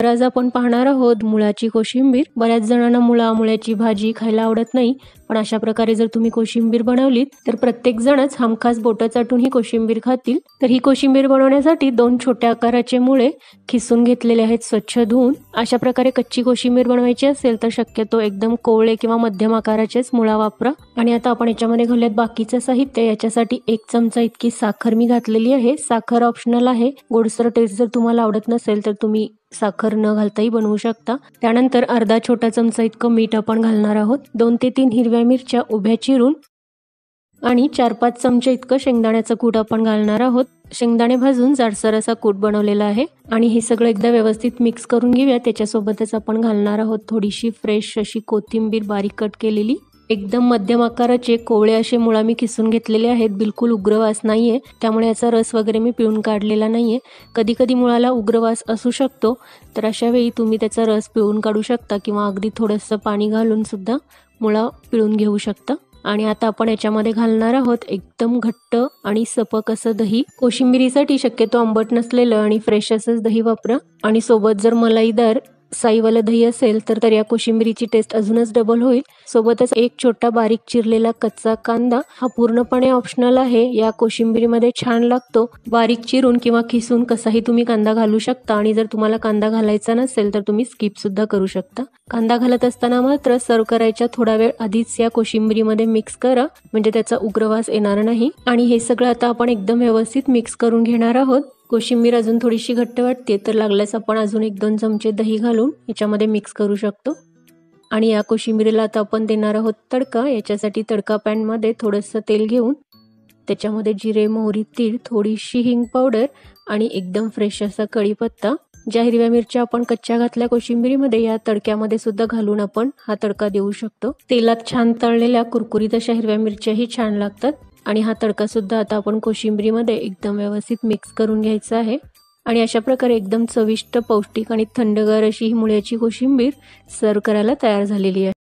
तर आज आपण पाहणार आहोत मुळाची कोशिंबीर बऱ्याच जणांना मुळा मुळ्याची भाजी खायला आवडत नाही पण अशा प्रकारे जर तुम्ही कोशिंबीर बनवलीत तर प्रत्येक जणच हमखास बोट चाटून ही कोशिंबीर खातील तर ही कोशिंबीर बनवण्यासाठी दोन छोट्या आकाराचे मुळे खिसून घेतलेले आहेत स्वच्छ धुवून अशा प्रकारे कच्ची कोशिंबीर बनवायची असेल तर शक्यतो एकदम कोवळे किंवा मध्यम आकाराचेच मुळा वापरा आणि आता आपण याच्यामध्ये घालूयात बाकीचं साहित्य याच्यासाठी एक चमचा इतकी साखर मी घातलेली आहे साखर ऑप्शनल आहे गोडसर टेस्ट जर तुम्हाला आवडत नसेल तर तुम्ही साखर न घालताही बनवू शकता त्यानंतर अर्धा छोटा चमचा इतकं मीठ आपण घालणार आहोत दोन ते तीन हिरव्या मिरच्या उभ्या चिरून आणि चार पाच चमचे इतकं शेंगदाण्याचं कूट आपण घालणार आहोत शेंगदाणे भाजून जाडसर असा कूट बनवलेला आहे आणि हे सगळं एकदा व्यवस्थित मिक्स करून घेऊया त्याच्यासोबतच आपण घालणार आहोत थोडीशी फ्रेश अशी कोथिंबीर बारीक कट केलेली एकदम मध्यम आकाराचे कोवळे असे मुळा मी किसून घेतलेले आहेत बिलकुल उग्रवास वास नाही आहे त्यामुळे याचा रस वगैरे मी पिळून काढलेला नाही आहे कधी कधी मुळाला उग्रवास असू शकतो तर अशा वेळी तुम्ही त्याचा रस पिळून काढू शकता किंवा अगदी थोडंसं पाणी घालून सुद्धा मुळा पिळून घेऊ शकता आणि आता आपण याच्यामध्ये घालणार आहोत एकदम घट्ट आणि सपक असं दही कोशिंबिरीसाठी शक्यतो आंबट नसलेलं आणि फ्रेश असंच दही वापरा आणि सोबत जर मलाईदार साईवाला दही असेल तर तर या कोशिंबिरीची टेस्ट अजूनच डबल होईल सोबतच एक छोटा बारीक चिरलेला कच्चा कांदा हा पूर्णपणे ऑप्शनल आहे या कोशिंबिरीमध्ये छान लागतो बारीक चिरून किंवा खिसून कसाही तुम्ही कांदा घालू शकता आणि जर तुम्हाला कांदा घालायचा नसेल तर तुम्ही स्किप सुद्धा करू शकता कांदा घालत असताना मात्र सर्व करायच्या थोडा वेळ आधीच या कोशिंबिरीमध्ये मिक्स करा म्हणजे त्याचा उग्रवास येणार नाही आणि हे सगळं आता आपण एकदम व्यवस्थित मिक्स करून घेणार आहोत कोशिंबीर अजून थोडीशी घट्ट वाटते तर लागल्यास आपण अजून एक दोन चमचे दही घालून याच्यामध्ये मिक्स करू शकतो आणि या कोशिंबिरीला आता आपण देणार आहोत तडका याच्यासाठी तडका पॅनमध्ये थोडंसं तेल घेऊन त्याच्यामध्ये जिरे मोहरी तीळ थोडीशी हिंग पावडर आणि एकदम फ्रेश असा कढीपत्ता ज्या हिरव्या मिरच्या आपण कच्च्या घातल्या कोशिंबिरीमध्ये या तडक्यामध्ये सुद्धा घालून आपण हा तडका देऊ शकतो तेलात छान तळलेल्या कुरकुरीत अशा हिरव्या मिरच्याही छान लागतात आणि हा तडका सुद्धा आता आपण कोशिंबरीमध्ये एकदम व्यवस्थित मिक्स करून घ्यायचा आहे आणि अशा प्रकारे एकदम चविष्ट पौष्टिक आणि थंडगार अशी ही मुळ्याची कोशिंबीर सर्व करायला तयार झालेली आहे